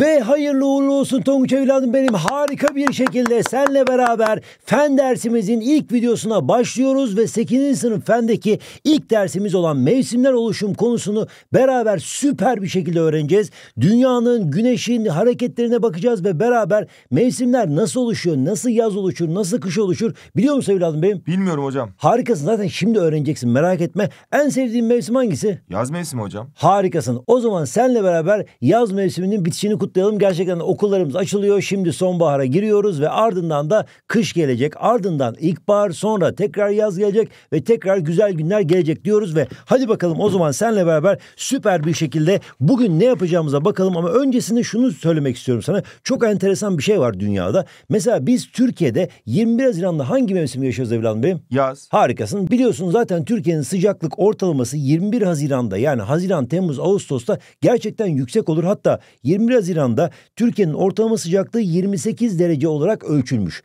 Ve hayırlı uğurlu olsun Tonguç evladım benim harika bir şekilde senle beraber fen dersimizin ilk videosuna başlıyoruz ve 8. sınıf fendeki ilk dersimiz olan mevsimler oluşum konusunu beraber süper bir şekilde öğreneceğiz. Dünyanın, güneşin hareketlerine bakacağız ve beraber mevsimler nasıl oluşuyor, nasıl yaz oluşur, nasıl kış oluşur biliyor musun evladım benim? Bilmiyorum hocam. Harikasın zaten şimdi öğreneceksin merak etme. En sevdiğin mevsim hangisi? Yaz mevsimi hocam. Harikasın o zaman senle beraber yaz mevsiminin bitişini kutlayalım. Gerçekten okullarımız açılıyor. Şimdi sonbahara giriyoruz ve ardından da kış gelecek. Ardından ilkbahar sonra tekrar yaz gelecek ve tekrar güzel günler gelecek diyoruz ve hadi bakalım o zaman senle beraber süper bir şekilde bugün ne yapacağımıza bakalım ama öncesinde şunu söylemek istiyorum sana. Çok enteresan bir şey var dünyada. Mesela biz Türkiye'de 21 Haziran'da hangi mevsimi yaşıyoruz evladım benim? Yaz. Harikasın. Biliyorsun zaten Türkiye'nin sıcaklık ortalaması 21 Haziran'da yani Haziran, Temmuz, Ağustos'ta gerçekten yüksek olur. Hatta 21 Haziran Haziran'da Türkiye'nin ortalama sıcaklığı 28 derece olarak ölçülmüş.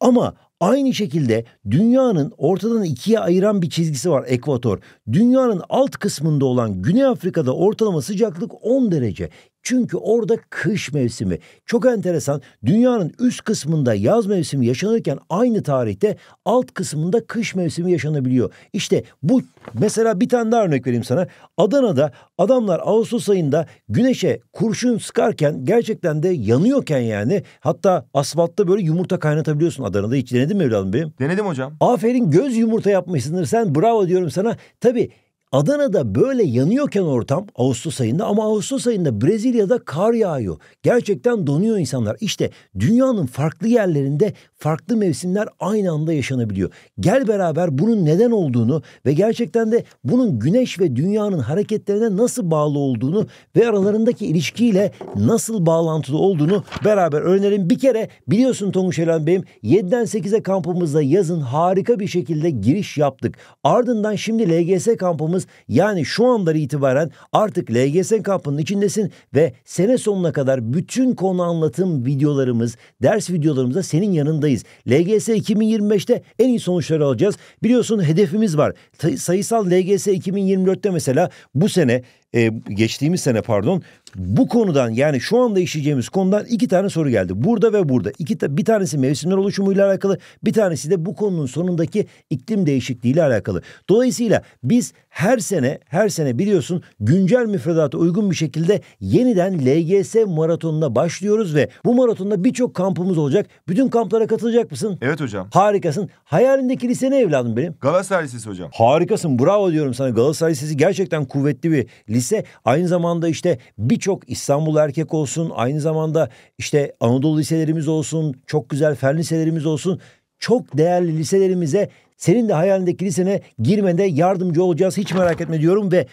Ama Aynı şekilde dünyanın ortadan ikiye ayıran bir çizgisi var ekvator. Dünyanın alt kısmında olan Güney Afrika'da ortalama sıcaklık 10 derece. Çünkü orada kış mevsimi. Çok enteresan. Dünyanın üst kısmında yaz mevsimi yaşanırken aynı tarihte alt kısmında kış mevsimi yaşanabiliyor. İşte bu mesela bir tane daha örnek vereyim sana. Adana'da adamlar Ağustos ayında güneşe kurşun sıkarken gerçekten de yanıyorken yani hatta asfaltta böyle yumurta kaynatabiliyorsun Adana'da. Hiç denedin mi evladım benim? Denedim hocam. Aferin göz yumurta yapmışsındır sen. Bravo diyorum sana. Tabii Adana'da böyle yanıyorken ortam Ağustos ayında ama Ağustos ayında Brezilya'da kar yağıyor. Gerçekten donuyor insanlar. İşte dünyanın farklı yerlerinde farklı mevsimler aynı anda yaşanabiliyor. Gel beraber bunun neden olduğunu ve gerçekten de bunun güneş ve dünyanın hareketlerine nasıl bağlı olduğunu ve aralarındaki ilişkiyle nasıl bağlantılı olduğunu beraber öğrenelim. Bir kere biliyorsun Tonguç Elen Bey'im 7'den 8'e kampımızda yazın harika bir şekilde giriş yaptık. Ardından şimdi LGS kampımız yani şu andan itibaren artık LGS kampının içindesin ve sene sonuna kadar bütün konu anlatım videolarımız, ders videolarımız da senin yanında noktasındayız. LGS 2025'te en iyi sonuçları alacağız. Biliyorsun hedefimiz var. Sayısal LGS 2024'te mesela bu sene e, geçtiğimiz sene pardon bu konudan yani şu anda işleyeceğimiz konudan iki tane soru geldi. Burada ve burada. İki bir tanesi mevsimler oluşumuyla alakalı, bir tanesi de bu konunun sonundaki iklim değişikliği ile alakalı. Dolayısıyla biz her sene her sene biliyorsun güncel müfredata uygun bir şekilde yeniden LGS maratonuna başlıyoruz ve bu maratonda birçok kampımız olacak. Bütün kamplara katılacak mısın? Evet hocam. Harikasın. Hayalindeki lise ne evladım benim? Galatasaray Lisesi hocam. Harikasın. Bravo diyorum sana. Galatasaray Lisesi gerçekten kuvvetli bir lise lise aynı zamanda işte birçok İstanbul erkek olsun, aynı zamanda işte Anadolu liselerimiz olsun, çok güzel fen liselerimiz olsun. Çok değerli liselerimize senin de hayalindeki lisene girmede yardımcı olacağız. Hiç merak etme diyorum ve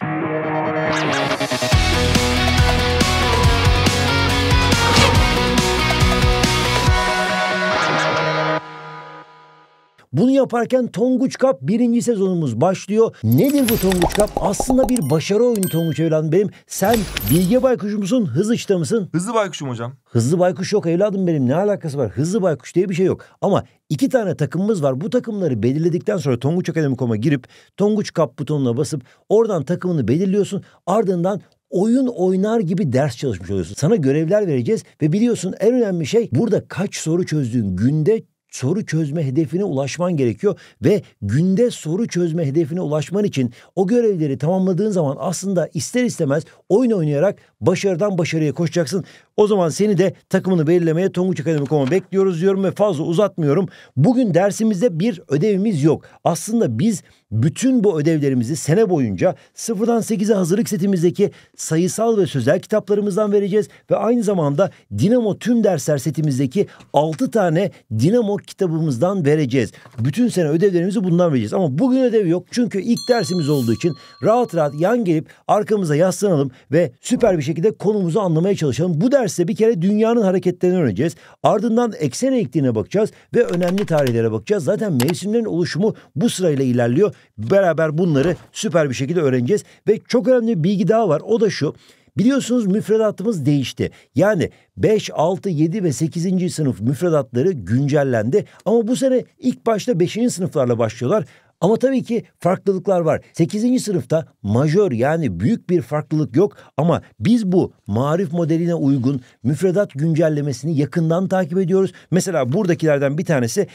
Bunu yaparken Tonguç Cup birinci sezonumuz başlıyor. Nedir bu Tonguç Cup? Aslında bir başarı oyunu Tonguç evladım benim. Sen bilge baykuşu musun, hız işte mısın? Hızlı baykuşum hocam. Hızlı baykuş yok evladım benim. Ne alakası var? Hızlı baykuş diye bir şey yok. Ama iki tane takımımız var. Bu takımları belirledikten sonra Tonguç Akademi.com'a girip Tonguç Cup butonuna basıp oradan takımını belirliyorsun. Ardından oyun oynar gibi ders çalışmış oluyorsun. Sana görevler vereceğiz ve biliyorsun en önemli şey burada kaç soru çözdüğün günde soru çözme hedefine ulaşman gerekiyor ve günde soru çözme hedefine ulaşman için o görevleri tamamladığın zaman aslında ister istemez oyun oynayarak başarıdan başarıya koşacaksın. O zaman seni de takımını belirlemeye Tonguç Akademi.com'a bekliyoruz diyorum ve fazla uzatmıyorum. Bugün dersimizde bir ödevimiz yok. Aslında biz bütün bu ödevlerimizi sene boyunca sıfırdan 8'e hazırlık setimizdeki sayısal ve sözel kitaplarımızdan vereceğiz ve aynı zamanda Dinamo tüm dersler setimizdeki 6 tane Dinamo kitabımızdan vereceğiz. Bütün sene ödevlerimizi bundan vereceğiz ama bugün ödev yok çünkü ilk dersimiz olduğu için rahat rahat yan gelip arkamıza yaslanalım ve süper bir şekilde konumuzu anlamaya çalışalım. Bu derste bir kere dünyanın hareketlerini öğreneceğiz. Ardından eksen eğikliğine bakacağız ve önemli tarihlere bakacağız. Zaten mevsimlerin oluşumu bu sırayla ilerliyor. Beraber bunları süper bir şekilde öğreneceğiz. Ve çok önemli bir bilgi daha var. O da şu. Biliyorsunuz müfredatımız değişti. Yani 5, 6, 7 ve 8. sınıf müfredatları güncellendi. Ama bu sene ilk başta 5. sınıflarla başlıyorlar. Ama tabii ki farklılıklar var. 8. sınıfta majör yani büyük bir farklılık yok ama biz bu marif modeline uygun müfredat güncellemesini yakından takip ediyoruz. Mesela buradakilerden bir tanesi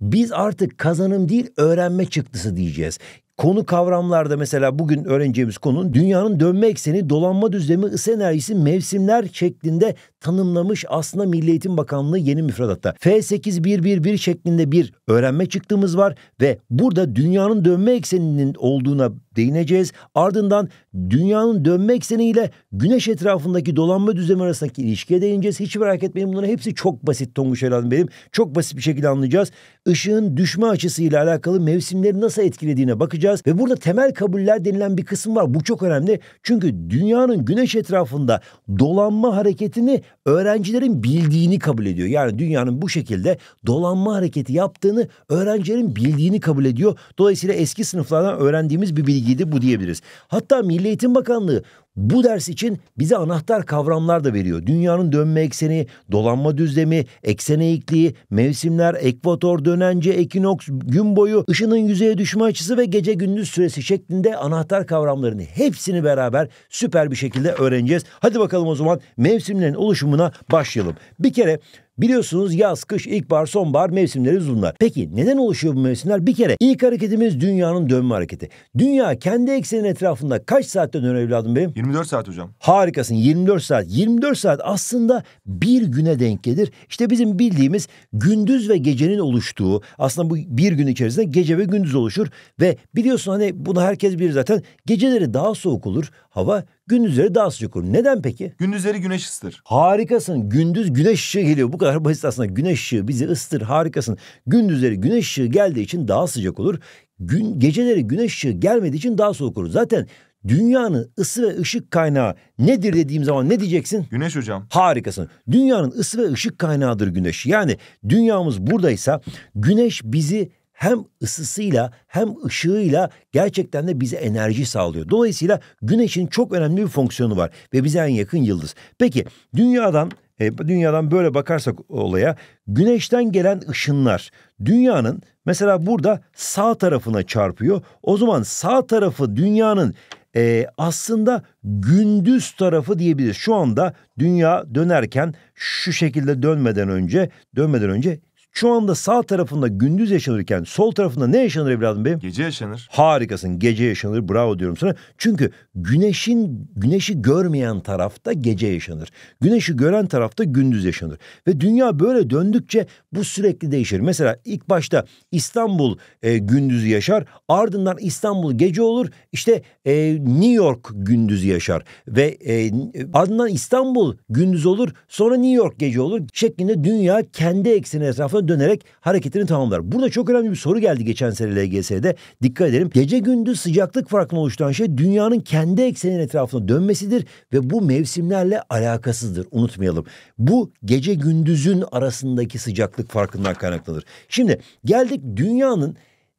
biz artık kazanım değil öğrenme çıktısı diyeceğiz. Konu kavramlarda mesela bugün öğreneceğimiz konunun dünyanın dönme ekseni, dolanma düzlemi, ısı enerjisi, mevsimler şeklinde tanımlamış aslında Milli Eğitim Bakanlığı yeni müfredatta. F8111 şeklinde bir öğrenme çıktığımız var ve burada dünyanın dönme ekseninin olduğuna değineceğiz. Ardından dünyanın dönme ekseniyle güneş etrafındaki dolanma düzeni arasındaki ilişkiye değineceğiz. Hiç merak etmeyin bunların hepsi çok basit Tonguç Elan benim. Çok basit bir şekilde anlayacağız. Işığın düşme açısıyla alakalı mevsimleri nasıl etkilediğine bakacağız. Ve burada temel kabuller denilen bir kısım var. Bu çok önemli. Çünkü dünyanın güneş etrafında dolanma hareketini öğrencilerin bildiğini kabul ediyor. Yani dünyanın bu şekilde dolanma hareketi yaptığını öğrencilerin bildiğini kabul ediyor. Dolayısıyla eski sınıflardan öğrendiğimiz bir bilgiydi bu diyebiliriz. Hatta Milli Eğitim Bakanlığı bu ders için bize anahtar kavramlar da veriyor. Dünyanın dönme ekseni, dolanma düzlemi, eksen eğikliği, mevsimler, ekvator, dönence, ekinoks, gün boyu, ışının yüzeye düşme açısı ve gece gündüz süresi şeklinde anahtar kavramlarını hepsini beraber süper bir şekilde öğreneceğiz. Hadi bakalım o zaman mevsimlerin oluşumuna başlayalım. Bir kere Biliyorsunuz yaz, kış, ilkbahar, sonbahar mevsimleri bunlar. Peki neden oluşuyor bu mevsimler? Bir kere ilk hareketimiz dünyanın dönme hareketi. Dünya kendi eksenin etrafında kaç saatte dönüyor evladım benim? 24 saat hocam. Harikasın 24 saat. 24 saat aslında bir güne denk gelir. İşte bizim bildiğimiz gündüz ve gecenin oluştuğu aslında bu bir gün içerisinde gece ve gündüz oluşur ve biliyorsun hani bunu herkes bilir zaten geceleri daha soğuk olur hava Gündüzleri daha sıcak olur. Neden peki? Gündüzleri güneş ısıtır. Harikasın. Gündüz güneş ışığı geliyor. Bu kadar basit aslında. Güneş ışığı bizi ısıtır. Harikasın. Gündüzleri güneş ışığı geldiği için daha sıcak olur. Gün, geceleri güneş ışığı gelmediği için daha soğuk olur. Zaten dünyanın ısı ve ışık kaynağı nedir dediğim zaman ne diyeceksin? Güneş hocam. Harikasın. Dünyanın ısı ve ışık kaynağıdır güneş. Yani dünyamız buradaysa güneş bizi hem ısısıyla hem ışığıyla gerçekten de bize enerji sağlıyor. Dolayısıyla güneşin çok önemli bir fonksiyonu var ve bize en yakın yıldız. Peki dünyadan e, dünyadan böyle bakarsak olaya güneşten gelen ışınlar dünyanın mesela burada sağ tarafına çarpıyor. O zaman sağ tarafı dünyanın e, aslında gündüz tarafı diyebiliriz. Şu anda dünya dönerken şu şekilde dönmeden önce dönmeden önce şu anda sağ tarafında gündüz yaşanırken sol tarafında ne yaşanır evladım benim? Gece yaşanır. Harikasın. Gece yaşanır. Bravo diyorum sana. Çünkü güneşin güneşi görmeyen tarafta gece yaşanır. Güneşi gören tarafta gündüz yaşanır. Ve dünya böyle döndükçe bu sürekli değişir. Mesela ilk başta İstanbul e, gündüzü yaşar. Ardından İstanbul gece olur. İşte e, New York gündüzü yaşar. Ve e, ardından İstanbul gündüz olur. Sonra New York gece olur. Şeklinde dünya kendi ekseni etrafında dönerek hareketini tamamlar. Burada çok önemli bir soru geldi geçen sene LGS'de. Dikkat edelim. Gece gündüz sıcaklık farkını oluşturan şey dünyanın kendi eksenin etrafına dönmesidir ve bu mevsimlerle alakasızdır. Unutmayalım. Bu gece gündüzün arasındaki sıcaklık farkından kaynaklanır. Şimdi geldik dünyanın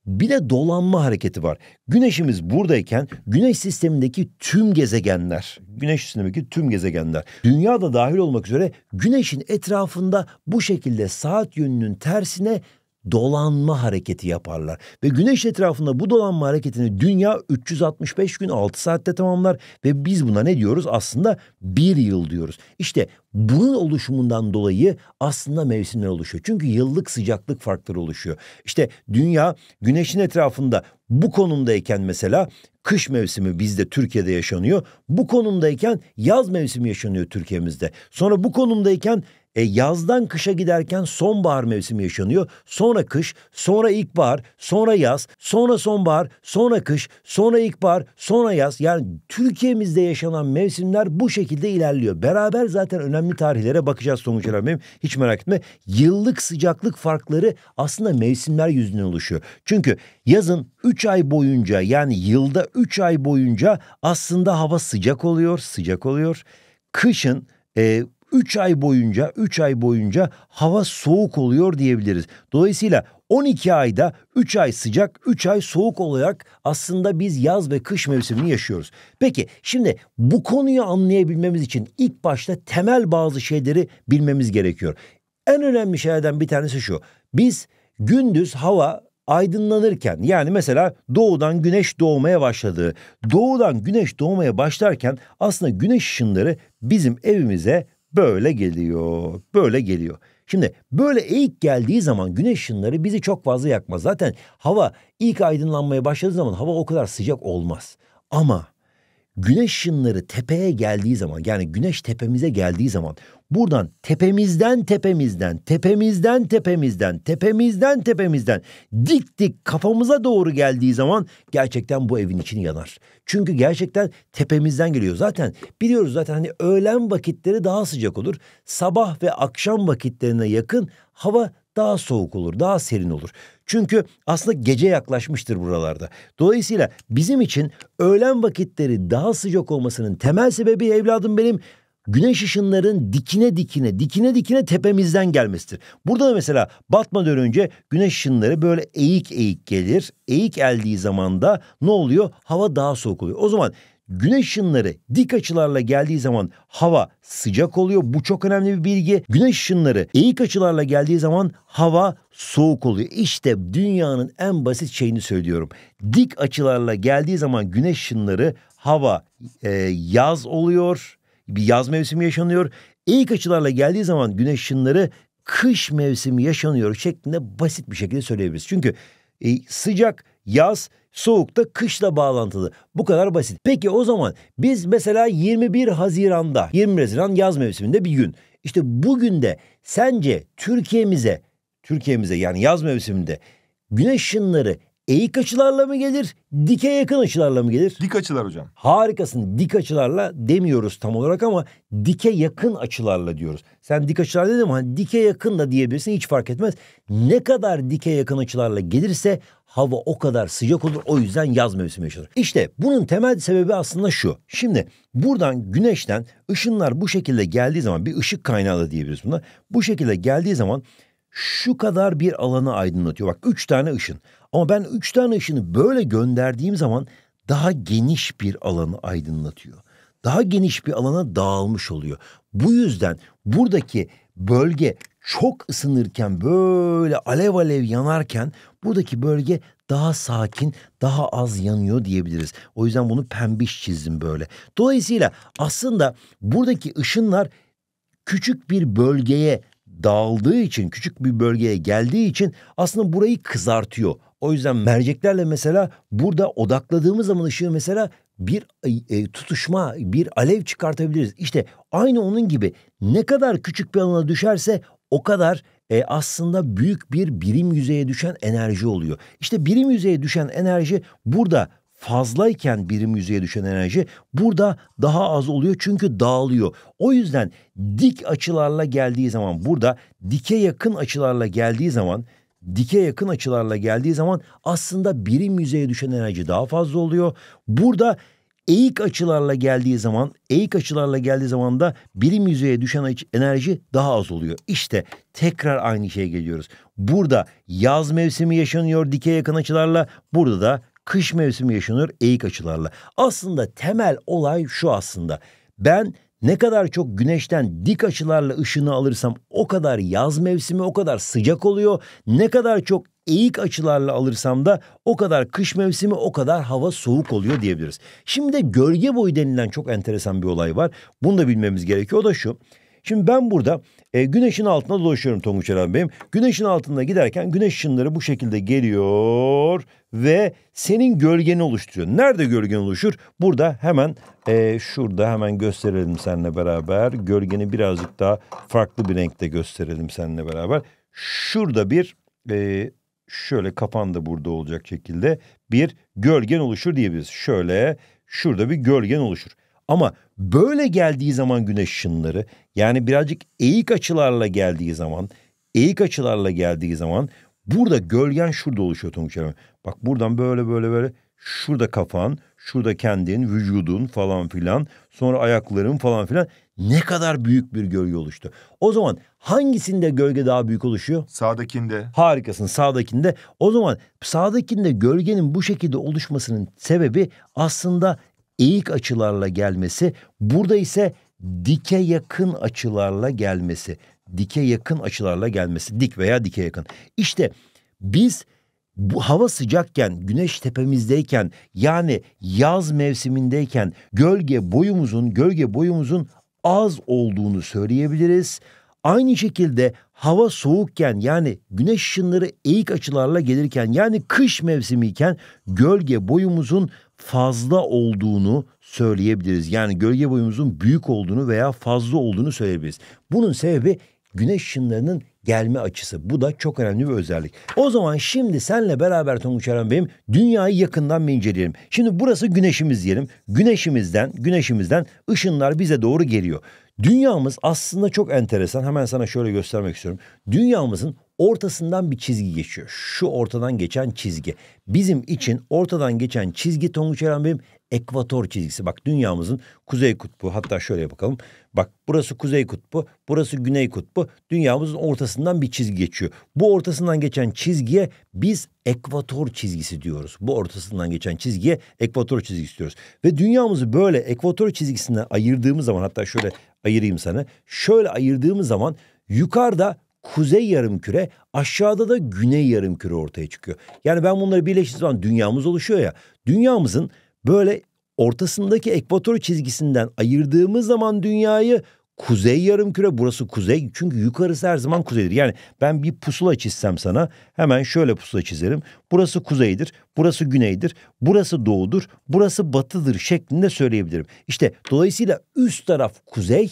bir de dolanma hareketi var. Güneşimiz buradayken güneş sistemindeki tüm gezegenler, güneş sistemindeki tüm gezegenler, dünya da dahil olmak üzere güneşin etrafında bu şekilde saat yönünün tersine dolanma hareketi yaparlar. Ve güneş etrafında bu dolanma hareketini dünya 365 gün 6 saatte tamamlar ve biz buna ne diyoruz? Aslında bir yıl diyoruz. İşte bunun oluşumundan dolayı aslında mevsimler oluşuyor. Çünkü yıllık sıcaklık farkları oluşuyor. İşte dünya güneşin etrafında bu konumdayken mesela kış mevsimi bizde Türkiye'de yaşanıyor. Bu konumdayken yaz mevsimi yaşanıyor Türkiye'mizde. Sonra bu konumdayken e, yazdan kışa giderken sonbahar mevsimi yaşanıyor. Sonra kış, sonra ilkbahar, sonra yaz, sonra sonbahar, sonra kış, sonra ilkbahar, sonra yaz. Yani Türkiye'mizde yaşanan mevsimler bu şekilde ilerliyor. Beraber zaten önemli tarihlere bakacağız Sonuç Bey'im. Hiç merak etme. Yıllık sıcaklık farkları aslında mevsimler yüzünden oluşuyor. Çünkü yazın 3 ay boyunca yani yılda 3 ay boyunca aslında hava sıcak oluyor, sıcak oluyor. Kışın e, 3 ay boyunca 3 ay boyunca hava soğuk oluyor diyebiliriz. Dolayısıyla 12 ayda 3 ay sıcak, 3 ay soğuk olarak aslında biz yaz ve kış mevsimini yaşıyoruz. Peki şimdi bu konuyu anlayabilmemiz için ilk başta temel bazı şeyleri bilmemiz gerekiyor. En önemli şeylerden bir tanesi şu. Biz gündüz hava aydınlanırken yani mesela doğudan güneş doğmaya başladığı, doğudan güneş doğmaya başlarken aslında güneş ışınları bizim evimize böyle geliyor, böyle geliyor. Şimdi böyle eğik geldiği zaman güneş ışınları bizi çok fazla yakmaz. Zaten hava ilk aydınlanmaya başladığı zaman hava o kadar sıcak olmaz. Ama güneş ışınları tepeye geldiği zaman yani güneş tepemize geldiği zaman buradan tepemizden tepemizden tepemizden tepemizden tepemizden tepemizden dik dik kafamıza doğru geldiği zaman gerçekten bu evin içini yanar. Çünkü gerçekten tepemizden geliyor. Zaten biliyoruz zaten hani öğlen vakitleri daha sıcak olur. Sabah ve akşam vakitlerine yakın hava daha soğuk olur, daha serin olur. Çünkü aslında gece yaklaşmıştır buralarda. Dolayısıyla bizim için öğlen vakitleri daha sıcak olmasının temel sebebi evladım benim güneş ışınlarının dikine dikine dikine dikine tepemizden gelmesidir. Burada da mesela batmadan önce güneş ışınları böyle eğik eğik gelir. Eğik eldiği zaman da ne oluyor? Hava daha soğuk oluyor. O zaman Güneş ışınları dik açılarla geldiği zaman hava sıcak oluyor. Bu çok önemli bir bilgi. Güneş ışınları eğik açılarla geldiği zaman hava soğuk oluyor. İşte dünyanın en basit şeyini söylüyorum. Dik açılarla geldiği zaman güneş ışınları hava e, yaz oluyor. Bir yaz mevsimi yaşanıyor. Eğik açılarla geldiği zaman güneş ışınları kış mevsimi yaşanıyor şeklinde basit bir şekilde söyleyebiliriz. Çünkü e, sıcak yaz Soğukta kışla bağlantılı. Bu kadar basit. Peki o zaman biz mesela 21 Haziran'da 20 Haziran yaz mevsiminde bir gün. İşte bugün de sence Türkiye'mize Türkiye'mize yani yaz mevsiminde güneş ışınları eğik açılarla mı gelir, dike yakın açılarla mı gelir? Dik açılar hocam. Harikasın. Dik açılarla demiyoruz tam olarak ama dike yakın açılarla diyoruz. Sen dik açılar dedin ama dike yakın da diyebilirsin hiç fark etmez. Ne kadar dike yakın açılarla gelirse hava o kadar sıcak olur. O yüzden yaz mevsimi yaşanır. İşte bunun temel sebebi aslında şu. Şimdi buradan güneşten ışınlar bu şekilde geldiği zaman bir ışık kaynağı da diyebiliriz buna. Bu şekilde geldiği zaman şu kadar bir alanı aydınlatıyor. Bak üç tane ışın. Ama ben üç tane ışını böyle gönderdiğim zaman daha geniş bir alanı aydınlatıyor. Daha geniş bir alana dağılmış oluyor. Bu yüzden buradaki bölge çok ısınırken böyle alev alev yanarken buradaki bölge daha sakin, daha az yanıyor diyebiliriz. O yüzden bunu pembiş çizdim böyle. Dolayısıyla aslında buradaki ışınlar küçük bir bölgeye dağıldığı için küçük bir bölgeye geldiği için aslında burayı kızartıyor. O yüzden merceklerle mesela burada odakladığımız zaman ışığı mesela bir e, tutuşma, bir alev çıkartabiliriz. İşte aynı onun gibi ne kadar küçük bir alana düşerse o kadar e, aslında büyük bir birim yüzeye düşen enerji oluyor. İşte birim yüzeye düşen enerji burada fazlayken birim yüzeye düşen enerji burada daha az oluyor çünkü dağılıyor. O yüzden dik açılarla geldiği zaman burada dike yakın açılarla geldiği zaman dike yakın açılarla geldiği zaman aslında birim yüzeye düşen enerji daha fazla oluyor. Burada eğik açılarla geldiği zaman eğik açılarla geldiği zaman da birim yüzeye düşen enerji daha az oluyor. İşte tekrar aynı şeye geliyoruz. Burada yaz mevsimi yaşanıyor dike yakın açılarla. Burada da Kış mevsimi yaşanıyor eğik açılarla. Aslında temel olay şu aslında. Ben ne kadar çok güneşten dik açılarla ışını alırsam o kadar yaz mevsimi o kadar sıcak oluyor. Ne kadar çok eğik açılarla alırsam da o kadar kış mevsimi o kadar hava soğuk oluyor diyebiliriz. Şimdi de gölge boyu denilen çok enteresan bir olay var. Bunu da bilmemiz gerekiyor. O da şu. Şimdi ben burada e, güneşin altında dolaşıyorum Tonguç Eren Bey'im. Güneşin altında giderken güneş ışınları bu şekilde geliyor ve senin gölgeni oluşturuyor. Nerede gölgen oluşur? Burada hemen e, şurada hemen gösterelim seninle beraber. Gölgeni birazcık daha farklı bir renkte gösterelim seninle beraber. Şurada bir e, şöyle kapan da burada olacak şekilde bir gölgen oluşur diyebiliriz. Şöyle şurada bir gölgen oluşur. Ama Böyle geldiği zaman güneş ışınları yani birazcık eğik açılarla geldiği zaman eğik açılarla geldiği zaman burada gölgen şurada oluşuyor Tonguç Bak buradan böyle böyle böyle şurada kafan, şurada kendin, vücudun falan filan, sonra ayakların falan filan ne kadar büyük bir gölge oluştu. O zaman hangisinde gölge daha büyük oluşuyor? Sağdakinde. Harikasın sağdakinde. O zaman sağdakinde gölgenin bu şekilde oluşmasının sebebi aslında eğik açılarla gelmesi, burada ise dike yakın açılarla gelmesi. Dike yakın açılarla gelmesi, dik veya dike yakın. işte biz bu hava sıcakken, güneş tepemizdeyken yani yaz mevsimindeyken gölge boyumuzun, gölge boyumuzun az olduğunu söyleyebiliriz. Aynı şekilde hava soğukken yani güneş ışınları eğik açılarla gelirken yani kış mevsimiyken gölge boyumuzun fazla olduğunu söyleyebiliriz. Yani gölge boyumuzun büyük olduğunu veya fazla olduğunu söyleyebiliriz. Bunun sebebi güneş ışınlarının gelme açısı. Bu da çok önemli bir özellik. O zaman şimdi senle beraber Tonguç Aran Bey'im dünyayı yakından bir inceleyelim. Şimdi burası güneşimiz diyelim. Güneşimizden, güneşimizden ışınlar bize doğru geliyor. Dünyamız aslında çok enteresan. Hemen sana şöyle göstermek istiyorum. Dünyamızın ortasından bir çizgi geçiyor. Şu ortadan geçen çizgi. Bizim için ortadan geçen çizgi Tonguç Eren Bey'im ekvator çizgisi. Bak dünyamızın kuzey kutbu hatta şöyle bakalım. Bak burası kuzey kutbu, burası güney kutbu. Dünyamızın ortasından bir çizgi geçiyor. Bu ortasından geçen çizgiye biz ekvator çizgisi diyoruz. Bu ortasından geçen çizgiye ekvator çizgisi diyoruz. Ve dünyamızı böyle ekvator çizgisine ayırdığımız zaman hatta şöyle ayırayım sana. Şöyle ayırdığımız zaman yukarıda kuzey yarımküre, aşağıda da güney yarımküre ortaya çıkıyor. Yani ben bunları birleştirdiğim zaman dünyamız oluşuyor ya. Dünyamızın böyle ortasındaki ekvator çizgisinden ayırdığımız zaman dünyayı kuzey yarımküre burası kuzey çünkü yukarısı her zaman kuzeydir. Yani ben bir pusula çizsem sana hemen şöyle pusula çizerim. Burası kuzeydir, burası güneydir, burası doğudur, burası batıdır şeklinde söyleyebilirim. İşte dolayısıyla üst taraf kuzey,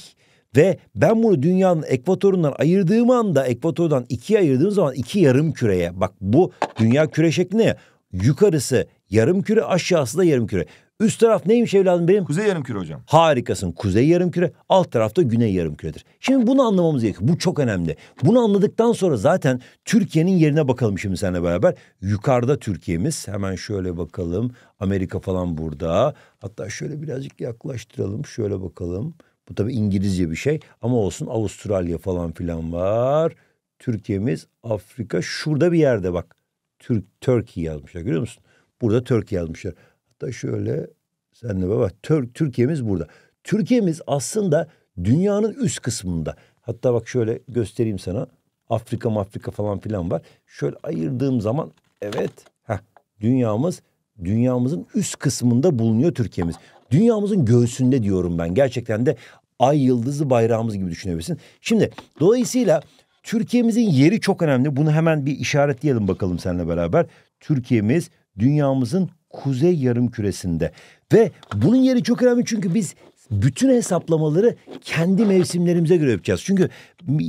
ve ben bunu dünyanın ekvatorundan ayırdığım anda ekvatordan ikiye ayırdığım zaman iki yarım küreye bak bu dünya küre şeklinde ya. Yukarısı yarım küre aşağısı da yarım küre. Üst taraf neymiş evladım benim? Kuzey yarım küre hocam. Harikasın kuzey yarım küre alt tarafta güney yarım küredir. Şimdi bunu anlamamız gerekiyor. Bu çok önemli. Bunu anladıktan sonra zaten Türkiye'nin yerine bakalım şimdi seninle beraber. Yukarıda Türkiye'miz hemen şöyle bakalım Amerika falan burada. Hatta şöyle birazcık yaklaştıralım şöyle bakalım. Bu tabii İngilizce bir şey ama olsun Avustralya falan filan var. Türkiye'miz Afrika şurada bir yerde bak. Türk Turkey yazmışlar görüyor musun? Burada Türkiye yazmışlar. Hatta şöyle sen de baba Tür Türkiye'miz burada. Türkiye'miz aslında dünyanın üst kısmında. Hatta bak şöyle göstereyim sana. Afrika Afrika falan filan var. Şöyle ayırdığım zaman evet heh, dünyamız dünyamızın üst kısmında bulunuyor Türkiye'miz. Dünyamızın göğsünde diyorum ben. Gerçekten de ay yıldızı bayrağımız gibi düşünebilirsin. Şimdi dolayısıyla Türkiye'mizin yeri çok önemli. Bunu hemen bir işaretleyelim bakalım seninle beraber. Türkiye'miz dünyamızın kuzey yarım küresinde ve bunun yeri çok önemli çünkü biz bütün hesaplamaları kendi mevsimlerimize göre yapacağız. Çünkü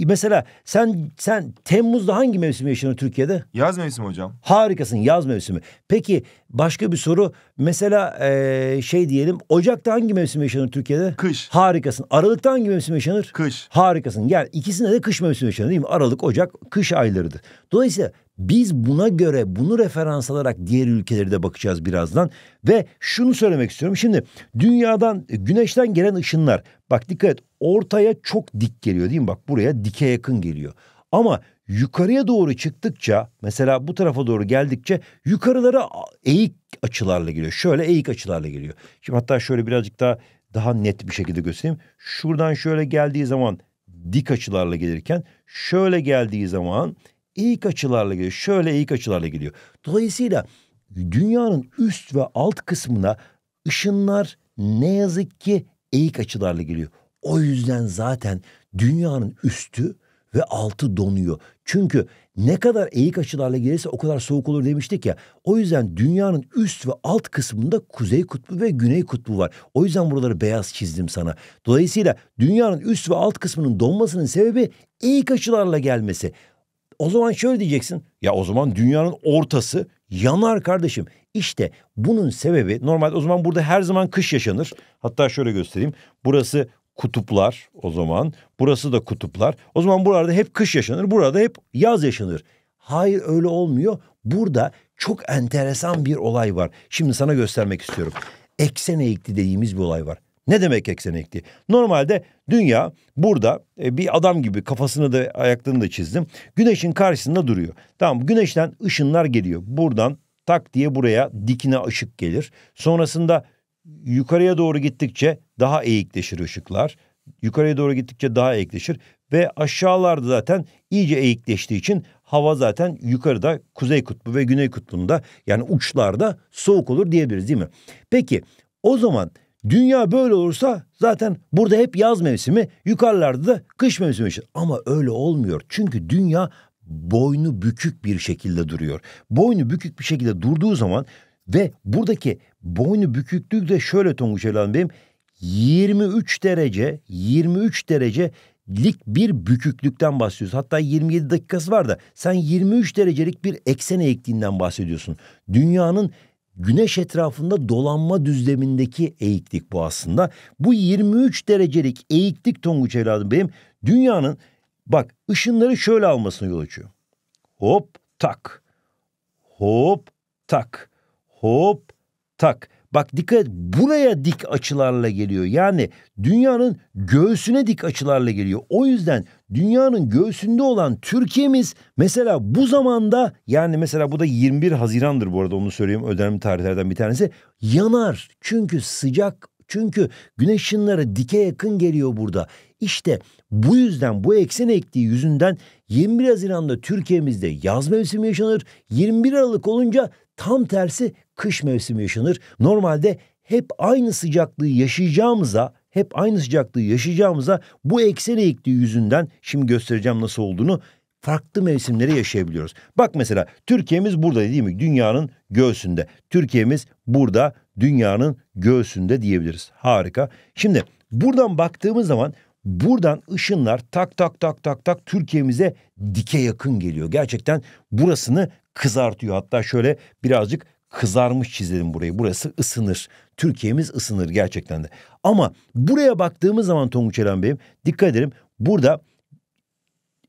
mesela sen sen Temmuz'da hangi mevsim yaşanır Türkiye'de? Yaz mevsimi hocam. Harikasın yaz mevsimi. Peki başka bir soru mesela ee, şey diyelim Ocak'ta hangi mevsim yaşanır Türkiye'de? Kış. Harikasın. Aralık'ta hangi mevsim yaşanır? Kış. Harikasın. Yani ikisinde de kış mevsimi yaşanır değil mi? Aralık, Ocak kış aylarıdır. Dolayısıyla biz buna göre bunu referans alarak diğer ülkeleri de bakacağız birazdan. Ve şunu söylemek istiyorum. Şimdi dünyadan e, güneşten gelen ışınlar bak dikkat et ortaya çok dik geliyor değil mi? Bak buraya dike yakın geliyor. Ama yukarıya doğru çıktıkça mesela bu tarafa doğru geldikçe yukarılara eğik açılarla geliyor. Şöyle eğik açılarla geliyor. Şimdi hatta şöyle birazcık daha daha net bir şekilde göstereyim. Şuradan şöyle geldiği zaman dik açılarla gelirken şöyle geldiği zaman ilk açılarla gidiyor. Şöyle ilk açılarla gidiyor. Dolayısıyla dünyanın üst ve alt kısmına ışınlar ne yazık ki eğik açılarla geliyor. O yüzden zaten dünyanın üstü ve altı donuyor. Çünkü ne kadar eğik açılarla gelirse o kadar soğuk olur demiştik ya. O yüzden dünyanın üst ve alt kısmında kuzey kutbu ve güney kutbu var. O yüzden buraları beyaz çizdim sana. Dolayısıyla dünyanın üst ve alt kısmının donmasının sebebi eğik açılarla gelmesi. O zaman şöyle diyeceksin. Ya o zaman dünyanın ortası yanar kardeşim. İşte bunun sebebi normalde o zaman burada her zaman kış yaşanır. Hatta şöyle göstereyim. Burası kutuplar o zaman. Burası da kutuplar. O zaman burada hep kış yaşanır. Burada hep yaz yaşanır. Hayır öyle olmuyor. Burada çok enteresan bir olay var. Şimdi sana göstermek istiyorum. Eksen eğikli dediğimiz bir olay var. Ne demek eksen ektiği? Normalde dünya burada e, bir adam gibi kafasını da ayaklarını da çizdim. Güneşin karşısında duruyor. Tamam güneşten ışınlar geliyor. Buradan tak diye buraya dikine ışık gelir. Sonrasında yukarıya doğru gittikçe daha eğikleşir ışıklar. Yukarıya doğru gittikçe daha eğikleşir ve aşağılarda zaten iyice eğikleştiği için hava zaten yukarıda kuzey kutbu ve güney kutbunda yani uçlarda soğuk olur diyebiliriz değil mi? Peki o zaman Dünya böyle olursa zaten burada hep yaz mevsimi, yukarılarda da kış mevsimi. Ama öyle olmuyor. Çünkü dünya boynu bükük bir şekilde duruyor. Boynu bükük bir şekilde durduğu zaman ve buradaki boynu büküklük de şöyle Tonguç Elan Bey'im 23 derece 23 derecelik bir büküklükten bahsediyoruz. Hatta 27 dakikası var da sen 23 derecelik bir eksen eğikliğinden bahsediyorsun. Dünyanın güneş etrafında dolanma düzlemindeki eğiklik bu aslında. Bu 23 derecelik eğiklik Tonguç evladım benim dünyanın bak ışınları şöyle almasına yol açıyor. Hop tak. Hop tak. Hop tak. Bak dikkat buraya dik açılarla geliyor. Yani dünyanın göğsüne dik açılarla geliyor. O yüzden dünyanın göğsünde olan Türkiye'miz mesela bu zamanda yani mesela bu da 21 Haziran'dır bu arada onu söyleyeyim önemli tarihlerden bir tanesi yanar. Çünkü sıcak çünkü güneş ışınları dike yakın geliyor burada. İşte bu yüzden bu eksen ektiği yüzünden 21 Haziran'da Türkiye'mizde yaz mevsimi yaşanır. 21 Aralık olunca tam tersi kış mevsimi yaşanır. Normalde hep aynı sıcaklığı yaşayacağımıza hep aynı sıcaklığı yaşayacağımıza bu eksen eğikliği yüzünden şimdi göstereceğim nasıl olduğunu farklı mevsimleri yaşayabiliyoruz. Bak mesela Türkiye'miz burada değil mi? Dünyanın göğsünde. Türkiye'miz burada dünyanın göğsünde diyebiliriz. Harika. Şimdi buradan baktığımız zaman buradan ışınlar tak tak tak tak tak Türkiye'mize dike yakın geliyor. Gerçekten burasını kızartıyor. Hatta şöyle birazcık kızarmış çizelim burayı. Burası ısınır. Türkiye'miz ısınır gerçekten de. Ama buraya baktığımız zaman Tonguç Eren Bey'im dikkat edelim. Burada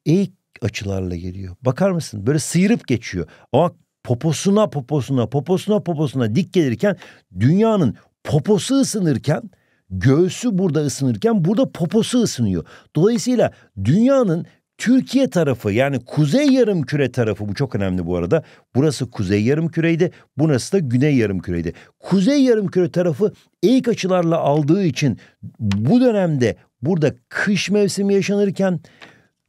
eğik açılarla geliyor. Bakar mısın? Böyle sıyırıp geçiyor. Ama poposuna poposuna poposuna poposuna dik gelirken dünyanın poposu ısınırken göğsü burada ısınırken burada poposu ısınıyor. Dolayısıyla dünyanın Türkiye tarafı yani kuzey yarım küre tarafı bu çok önemli bu arada. Burası kuzey yarım küreydi. Burası da güney yarım küreydi. Kuzey yarım küre tarafı eğik açılarla aldığı için bu dönemde burada kış mevsimi yaşanırken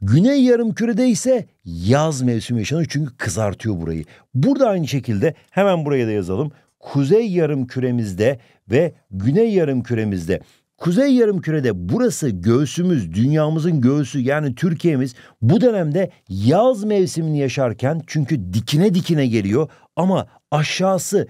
Güney yarım kürede ise yaz mevsimi yaşanır çünkü kızartıyor burayı. Burada aynı şekilde hemen buraya da yazalım. Kuzey yarım küremizde ve güney yarım küremizde Kuzey yarımkürede burası göğsümüz, dünyamızın göğsü yani Türkiye'miz bu dönemde yaz mevsimini yaşarken çünkü dikine dikine geliyor ama aşağısı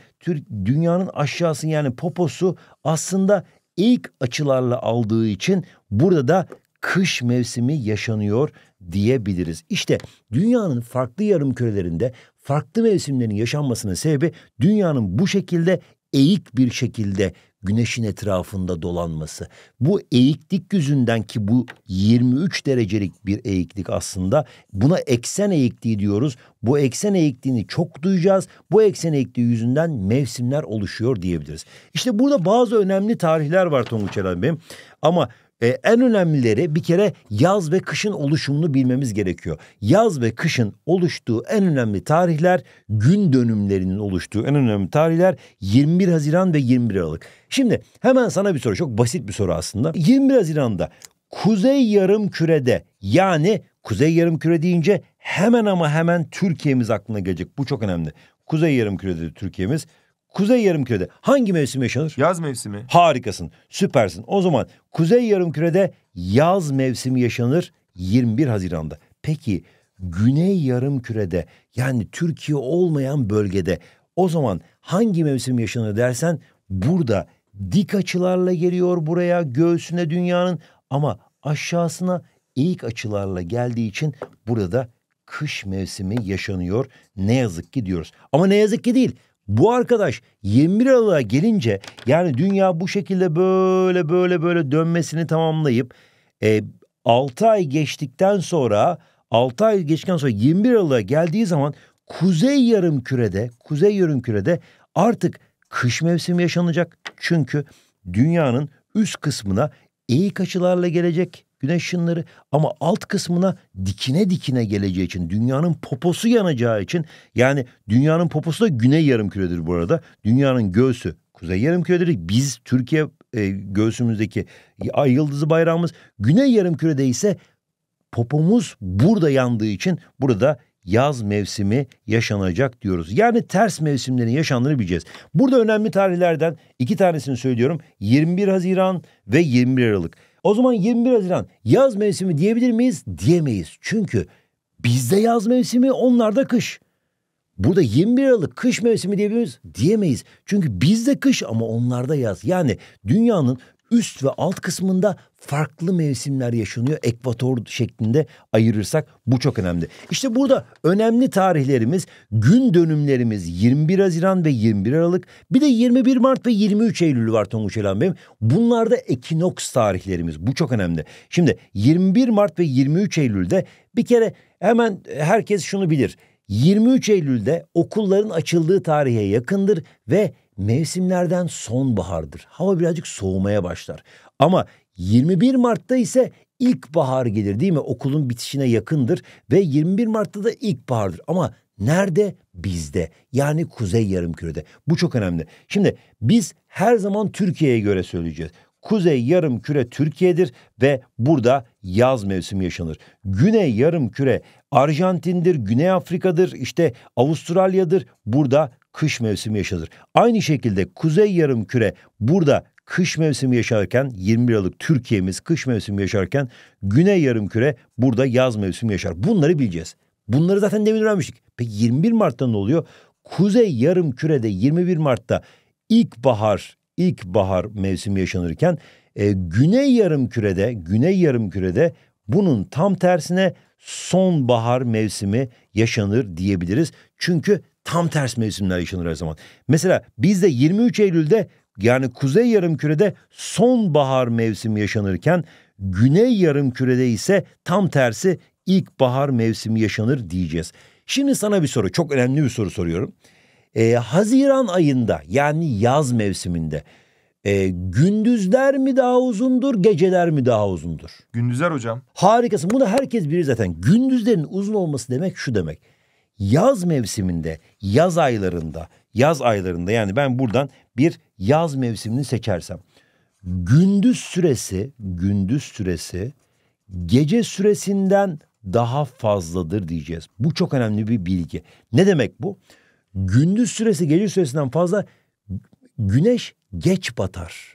dünyanın aşağısı yani poposu aslında ilk açılarla aldığı için burada da kış mevsimi yaşanıyor diyebiliriz. İşte dünyanın farklı yarım kürelerinde farklı mevsimlerin yaşanmasının sebebi dünyanın bu şekilde eğik bir şekilde güneşin etrafında dolanması. Bu eğiklik yüzünden ki bu 23 derecelik bir eğiklik aslında. Buna eksen eğikliği diyoruz. Bu eksen eğikliğini çok duyacağız. Bu eksen eğikliği yüzünden mevsimler oluşuyor diyebiliriz. İşte burada bazı önemli tarihler var Tonguç Erhan Bey'im. Ama e, en önemlileri bir kere yaz ve kışın oluşumunu bilmemiz gerekiyor. Yaz ve kışın oluştuğu en önemli tarihler gün dönümlerinin oluştuğu en önemli tarihler 21 Haziran ve 21 Aralık. Şimdi hemen sana bir soru çok basit bir soru aslında. 21 Haziran'da Kuzey yarım kürede yani Kuzey yarım küre deyince hemen ama hemen Türkiye'miz aklına gelecek. Bu çok önemli. Kuzey yarım kürede Türkiye'miz Kuzey Yarımküre'de hangi mevsim yaşanır? Yaz mevsimi. Harikasın. Süpersin. O zaman Kuzey Yarımküre'de yaz mevsimi yaşanır 21 Haziran'da. Peki Güney Yarımküre'de yani Türkiye olmayan bölgede o zaman hangi mevsim yaşanır dersen burada dik açılarla geliyor buraya göğsüne dünyanın ama aşağısına eğik açılarla geldiği için burada kış mevsimi yaşanıyor. Ne yazık ki diyoruz. Ama ne yazık ki değil. Bu arkadaş 21 Aralık'a gelince yani dünya bu şekilde böyle böyle böyle dönmesini tamamlayıp e, 6 ay geçtikten sonra 6 ay geçtikten sonra 21 Aralık'a geldiği zaman kuzey yarım kürede kuzey yarım kürede artık kış mevsimi yaşanacak. Çünkü dünyanın üst kısmına eğik açılarla gelecek güneş ışınları ama alt kısmına dikine dikine geleceği için dünyanın poposu yanacağı için yani dünyanın poposu da güney yarım küredir bu arada. Dünyanın göğsü kuzey yarım küredir. Biz Türkiye e, göğsümüzdeki ay yıldızı bayrağımız güney yarım kürede ise popomuz burada yandığı için burada yaz mevsimi yaşanacak diyoruz. Yani ters mevsimlerin yaşandığını bileceğiz. Burada önemli tarihlerden iki tanesini söylüyorum. 21 Haziran ve 21 Aralık. O zaman 21 Haziran yaz mevsimi diyebilir miyiz? Diyemeyiz. Çünkü bizde yaz mevsimi onlarda kış. Burada 21 Aralık kış mevsimi diyebilir miyiz? Diyemeyiz. Çünkü bizde kış ama onlarda yaz. Yani dünyanın üst ve alt kısmında farklı mevsimler yaşanıyor. Ekvator şeklinde ayırırsak bu çok önemli. İşte burada önemli tarihlerimiz, gün dönümlerimiz 21 Haziran ve 21 Aralık. Bir de 21 Mart ve 23 Eylül var Tonguç Elan Bey'im. Bunlar da ekinoks tarihlerimiz. Bu çok önemli. Şimdi 21 Mart ve 23 Eylül'de bir kere hemen herkes şunu bilir. 23 Eylül'de okulların açıldığı tarihe yakındır ve mevsimlerden sonbahardır. Hava birazcık soğumaya başlar. Ama 21 Mart'ta ise ilkbahar gelir değil mi? Okulun bitişine yakındır ve 21 Mart'ta da ilkbahardır. Ama nerede? Bizde. Yani kuzey yarımkürede. Bu çok önemli. Şimdi biz her zaman Türkiye'ye göre söyleyeceğiz. Kuzey yarım küre Türkiye'dir ve burada yaz mevsimi yaşanır. Güney yarım küre Arjantin'dir, Güney Afrika'dır, işte Avustralya'dır. Burada kış mevsimi yaşanır. Aynı şekilde kuzey yarım küre burada kış mevsimi yaşarken 21 Aralık Türkiye'miz kış mevsimi yaşarken güney yarımküre burada yaz mevsimi yaşar. Bunları bileceğiz. Bunları zaten demin öğrenmiştik. Peki 21 Mart'ta ne oluyor? Kuzey yarımkürede 21 Mart'ta ilkbahar ilkbahar mevsimi yaşanırken e, güney yarımkürede güney yarımkürede bunun tam tersine sonbahar mevsimi yaşanır diyebiliriz. Çünkü tam ters mevsimler yaşanır her zaman. Mesela bizde 23 Eylül'de yani kuzey yarımkürede sonbahar mevsimi yaşanırken güney yarımkürede ise tam tersi ilkbahar mevsimi yaşanır diyeceğiz. Şimdi sana bir soru, çok önemli bir soru soruyorum. Ee, Haziran ayında yani yaz mevsiminde e, gündüzler mi daha uzundur, geceler mi daha uzundur? Gündüzler hocam. Harikasın. Bunu herkes bilir zaten. Gündüzlerin uzun olması demek şu demek. Yaz mevsiminde, yaz aylarında, yaz aylarında yani ben buradan bir yaz mevsimini seçersem. Gündüz süresi, gündüz süresi gece süresinden daha fazladır diyeceğiz. Bu çok önemli bir bilgi. Ne demek bu? Gündüz süresi gece süresinden fazla güneş geç batar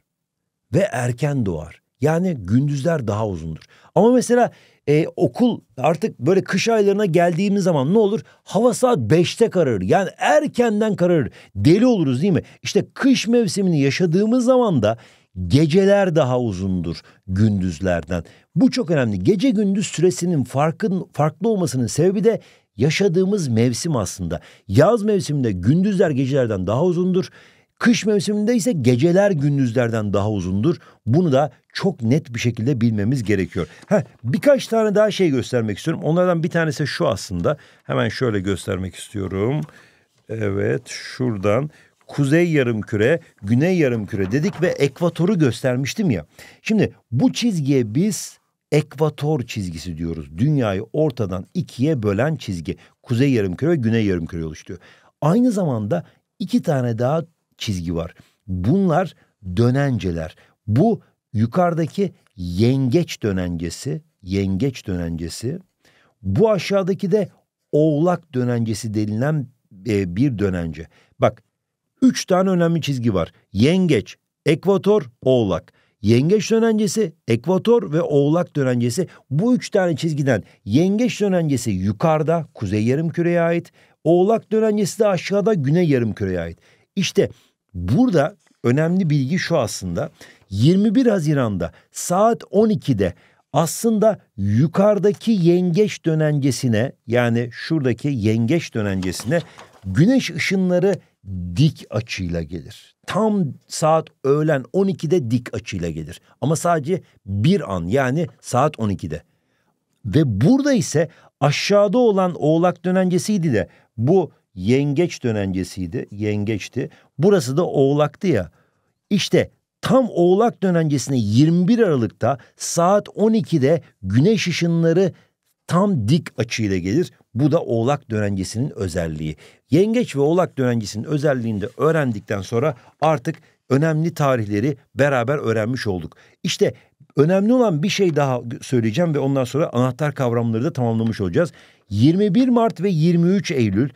ve erken doğar. Yani gündüzler daha uzundur. Ama mesela e, okul artık böyle kış aylarına geldiğimiz zaman ne olur? Hava saat 5'te kararır. Yani erkenden kararır. Deli oluruz değil mi? İşte kış mevsimini yaşadığımız zaman da geceler daha uzundur gündüzlerden. Bu çok önemli. Gece gündüz süresinin farkın farklı olmasının sebebi de yaşadığımız mevsim aslında. Yaz mevsiminde gündüzler gecelerden daha uzundur. Kış mevsiminde ise geceler gündüzlerden daha uzundur. Bunu da çok net bir şekilde bilmemiz gerekiyor. Heh, birkaç tane daha şey göstermek istiyorum. Onlardan bir tanesi şu aslında. Hemen şöyle göstermek istiyorum. Evet şuradan kuzey yarım küre, güney yarım küre dedik ve ekvatoru göstermiştim ya. Şimdi bu çizgiye biz ekvator çizgisi diyoruz. Dünyayı ortadan ikiye bölen çizgi. Kuzey yarım küre ve güney yarım küre oluşturuyor. Aynı zamanda iki tane daha çizgi var. Bunlar dönenceler. Bu yukarıdaki yengeç dönencesi, yengeç dönencesi. Bu aşağıdaki de oğlak dönencesi denilen e, bir dönence. Bak üç tane önemli çizgi var. Yengeç, ekvator, oğlak. Yengeç dönencesi, ekvator ve oğlak dönencesi bu üç tane çizgiden yengeç dönencesi yukarıda kuzey yarımküreye ait, oğlak dönencesi de aşağıda güney yarımküreye ait. İşte Burada önemli bilgi şu aslında. 21 Haziran'da saat 12'de aslında yukarıdaki yengeç dönencesine yani şuradaki yengeç dönencesine güneş ışınları dik açıyla gelir. Tam saat öğlen 12'de dik açıyla gelir. Ama sadece bir an yani saat 12'de. Ve burada ise aşağıda olan oğlak dönencesiydi de bu yengeç dönencesiydi. Yengeçti. Burası da oğlaktı ya. İşte tam oğlak dönencesine 21 Aralık'ta saat 12'de güneş ışınları tam dik açıyla gelir. Bu da oğlak dönencesinin özelliği. Yengeç ve oğlak dönencesinin özelliğini de öğrendikten sonra artık önemli tarihleri beraber öğrenmiş olduk. İşte önemli olan bir şey daha söyleyeceğim ve ondan sonra anahtar kavramları da tamamlamış olacağız. 21 Mart ve 23 Eylül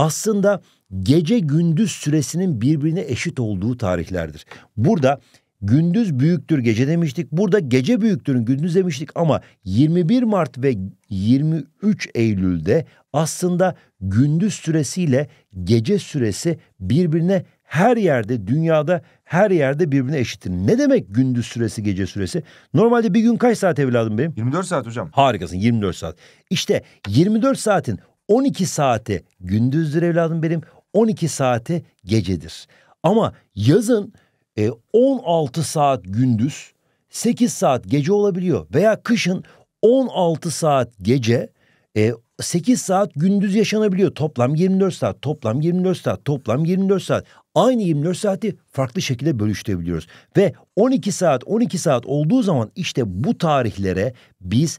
aslında gece gündüz süresinin birbirine eşit olduğu tarihlerdir. Burada gündüz büyüktür gece demiştik. Burada gece büyüktür gündüz demiştik ama 21 Mart ve 23 Eylül'de aslında gündüz süresiyle gece süresi birbirine her yerde dünyada her yerde birbirine eşittir. Ne demek gündüz süresi gece süresi? Normalde bir gün kaç saat evladım benim? 24 saat hocam. Harikasın 24 saat. İşte 24 saatin 12 saati gündüzdür evladım benim. 12 saati gecedir. Ama yazın e, 16 saat gündüz, 8 saat gece olabiliyor veya kışın 16 saat gece, e, 8 saat gündüz yaşanabiliyor. Toplam 24 saat, toplam 24 saat, toplam 24 saat. Aynı 24 saati farklı şekilde bölüştürebiliyoruz. Ve 12 saat, 12 saat olduğu zaman işte bu tarihlere biz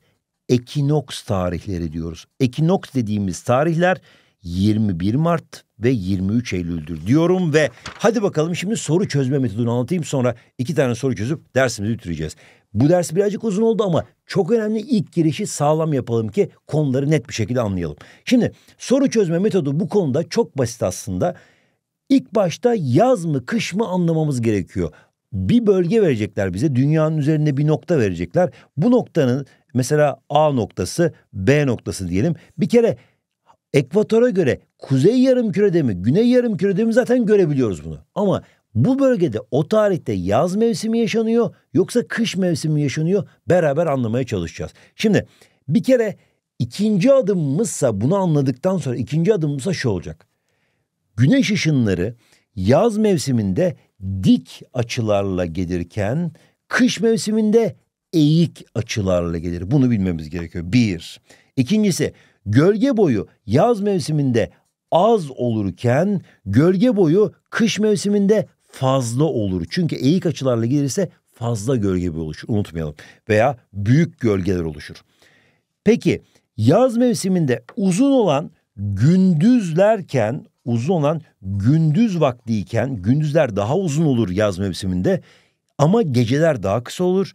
ekinoks tarihleri diyoruz. Ekinoks dediğimiz tarihler 21 Mart ve 23 Eylül'dür diyorum ve hadi bakalım şimdi soru çözme metodunu anlatayım sonra iki tane soru çözüp dersimizi bitireceğiz. Bu ders birazcık uzun oldu ama çok önemli ilk girişi sağlam yapalım ki konuları net bir şekilde anlayalım. Şimdi soru çözme metodu bu konuda çok basit aslında. İlk başta yaz mı kış mı anlamamız gerekiyor bir bölge verecekler bize. Dünyanın üzerinde bir nokta verecekler. Bu noktanın mesela A noktası, B noktası diyelim. Bir kere ekvatora göre kuzey yarım kürede mi, güney yarım kürede mi zaten görebiliyoruz bunu. Ama bu bölgede o tarihte yaz mevsimi yaşanıyor yoksa kış mevsimi yaşanıyor beraber anlamaya çalışacağız. Şimdi bir kere ikinci adımımızsa bunu anladıktan sonra ikinci adımımızsa şu olacak. Güneş ışınları yaz mevsiminde dik açılarla gelirken kış mevsiminde eğik açılarla gelir. Bunu bilmemiz gerekiyor. Bir. İkincisi gölge boyu yaz mevsiminde az olurken gölge boyu kış mevsiminde fazla olur. Çünkü eğik açılarla gelirse fazla gölge boyu oluşur. Unutmayalım. Veya büyük gölgeler oluşur. Peki yaz mevsiminde uzun olan gündüzlerken uzun olan gündüz vaktiyken gündüzler daha uzun olur yaz mevsiminde ama geceler daha kısa olur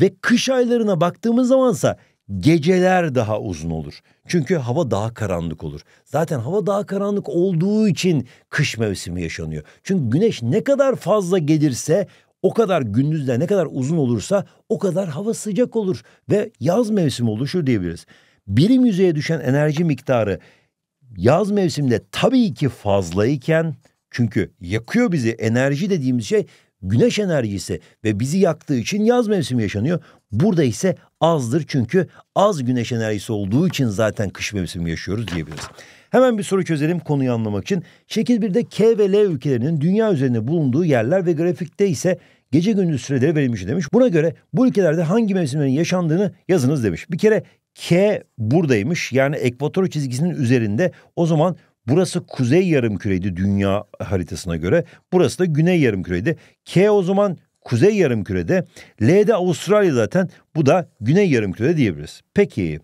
ve kış aylarına baktığımız zamansa geceler daha uzun olur. Çünkü hava daha karanlık olur. Zaten hava daha karanlık olduğu için kış mevsimi yaşanıyor. Çünkü güneş ne kadar fazla gelirse o kadar gündüzler ne kadar uzun olursa o kadar hava sıcak olur ve yaz mevsimi oluşur diyebiliriz. Birim yüzeye düşen enerji miktarı yaz mevsiminde tabii ki fazlayken çünkü yakıyor bizi enerji dediğimiz şey güneş enerjisi ve bizi yaktığı için yaz mevsimi yaşanıyor. Burada ise azdır çünkü az güneş enerjisi olduğu için zaten kış mevsimi yaşıyoruz diyebiliriz. Hemen bir soru çözelim konuyu anlamak için. Şekil 1'de K ve L ülkelerinin dünya üzerinde bulunduğu yerler ve grafikte ise gece gündüz süreleri verilmiş demiş. Buna göre bu ülkelerde hangi mevsimlerin yaşandığını yazınız demiş. Bir kere K buradaymış. Yani ekvator çizgisinin üzerinde. O zaman burası kuzey yarım küreydi dünya haritasına göre. Burası da güney yarım küreydi. K o zaman kuzey yarım kürede. L de Avustralya zaten. Bu da güney yarım kürede diyebiliriz. Peki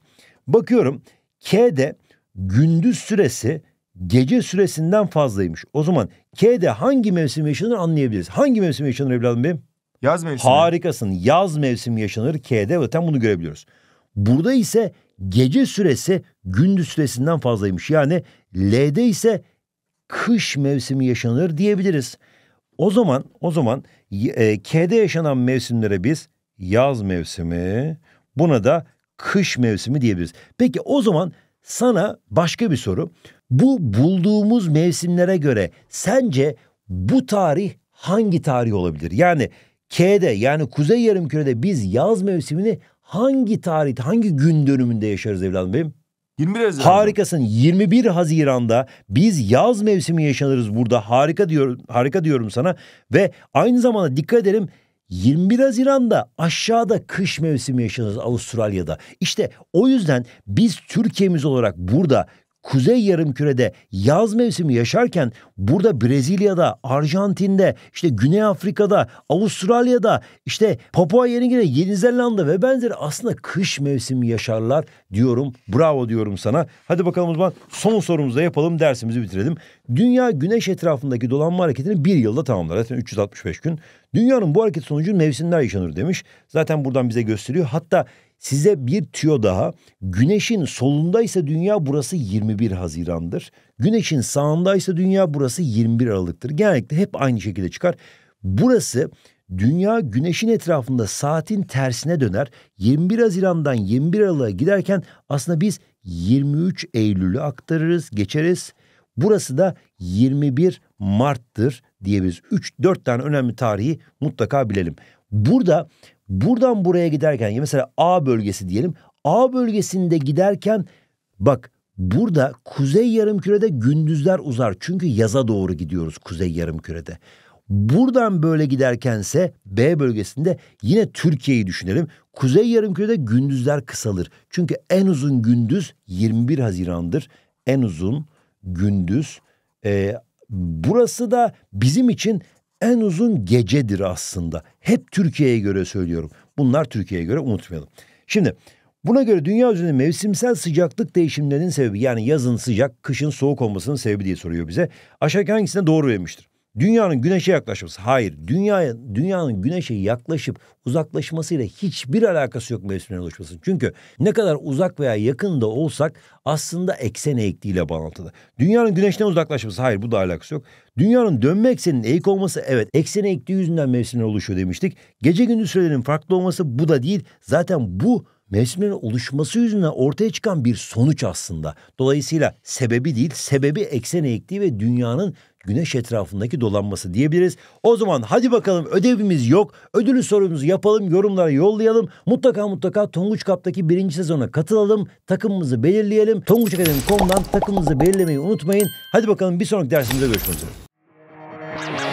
bakıyorum K de gündüz süresi gece süresinden fazlaymış. O zaman K'de hangi mevsim yaşanır anlayabiliriz. Hangi mevsim yaşanır evladım benim? Yaz mevsimi. Harikasın. Yaz mevsim yaşanır K'de zaten bunu görebiliyoruz. Burada ise gece süresi gündüz süresinden fazlaymış. Yani L'de ise kış mevsimi yaşanır diyebiliriz. O zaman o zaman e, K'de yaşanan mevsimlere biz yaz mevsimi, buna da kış mevsimi diyebiliriz. Peki o zaman sana başka bir soru. Bu bulduğumuz mevsimlere göre sence bu tarih hangi tarih olabilir? Yani K'de yani kuzey yarımkürede biz yaz mevsimini hangi tarih, hangi gün dönümünde yaşarız evladım benim? 21 Haziran. Harikasın. 21 Haziran'da biz yaz mevsimi yaşanırız burada. Harika diyorum, harika diyorum sana ve aynı zamanda dikkat edelim 21 Haziran'da aşağıda kış mevsimi yaşanırız Avustralya'da. İşte o yüzden biz Türkiye'miz olarak burada Kuzey Yarımküre'de yaz mevsimi yaşarken burada Brezilya'da, Arjantin'de, işte Güney Afrika'da, Avustralya'da, işte Papua Yeni Gine, Yeni Zelanda ve benzeri aslında kış mevsimi yaşarlar diyorum. Bravo diyorum sana. Hadi bakalım o zaman son sorumuzu da yapalım dersimizi bitirelim. Dünya güneş etrafındaki dolanma hareketini bir yılda tamamlar. Zaten 365 gün. Dünyanın bu hareket sonucu mevsimler yaşanır demiş. Zaten buradan bize gösteriyor. Hatta Size bir tüyo daha. Güneşin solundaysa dünya burası 21 Haziran'dır. Güneşin sağındaysa dünya burası 21 Aralık'tır. Genellikle hep aynı şekilde çıkar. Burası dünya güneşin etrafında saatin tersine döner. 21 Haziran'dan 21 Aralık'a giderken aslında biz 23 Eylül'ü aktarırız, geçeriz. Burası da 21 Mart'tır diye biz 3-4 tane önemli tarihi mutlaka bilelim. Burada Buradan buraya giderken mesela A bölgesi diyelim. A bölgesinde giderken bak burada kuzey yarım kürede gündüzler uzar. Çünkü yaza doğru gidiyoruz kuzey yarım kürede. Buradan böyle giderkense B bölgesinde yine Türkiye'yi düşünelim. Kuzey yarım kürede gündüzler kısalır. Çünkü en uzun gündüz 21 Haziran'dır. En uzun gündüz. Ee, burası da bizim için en uzun gecedir aslında. Hep Türkiye'ye göre söylüyorum. Bunlar Türkiye'ye göre unutmayalım. Şimdi buna göre dünya üzerinde mevsimsel sıcaklık değişimlerinin sebebi yani yazın sıcak, kışın soğuk olmasının sebebi diye soruyor bize. Aşağıdaki hangisine doğru vermiştir? Dünyanın güneşe yaklaşması. Hayır. Dünya, dünyanın güneşe yaklaşıp uzaklaşmasıyla hiçbir alakası yok mevsimlerin oluşmasının. Çünkü ne kadar uzak veya yakın da olsak aslında eksen eğikliğiyle bağlantılı. Dünyanın güneşten uzaklaşması. Hayır bu da alakası yok. Dünyanın dönme ekseninin eğik olması evet eksen eğikliği yüzünden mevsimler oluşuyor demiştik. Gece gündüz sürelerinin farklı olması bu da değil. Zaten bu mevsimlerin oluşması yüzünden ortaya çıkan bir sonuç aslında. Dolayısıyla sebebi değil, sebebi eksen eğikliği ve dünyanın güneş etrafındaki dolanması diyebiliriz. O zaman hadi bakalım ödevimiz yok. Ödülü sorumuzu yapalım, yorumlara yollayalım. Mutlaka mutlaka Tonguç Kap'taki birinci sezona katılalım. Takımımızı belirleyelim. Tonguçakademi.com'dan takımımızı belirlemeyi unutmayın. Hadi bakalım bir sonraki dersimizde görüşmek üzere.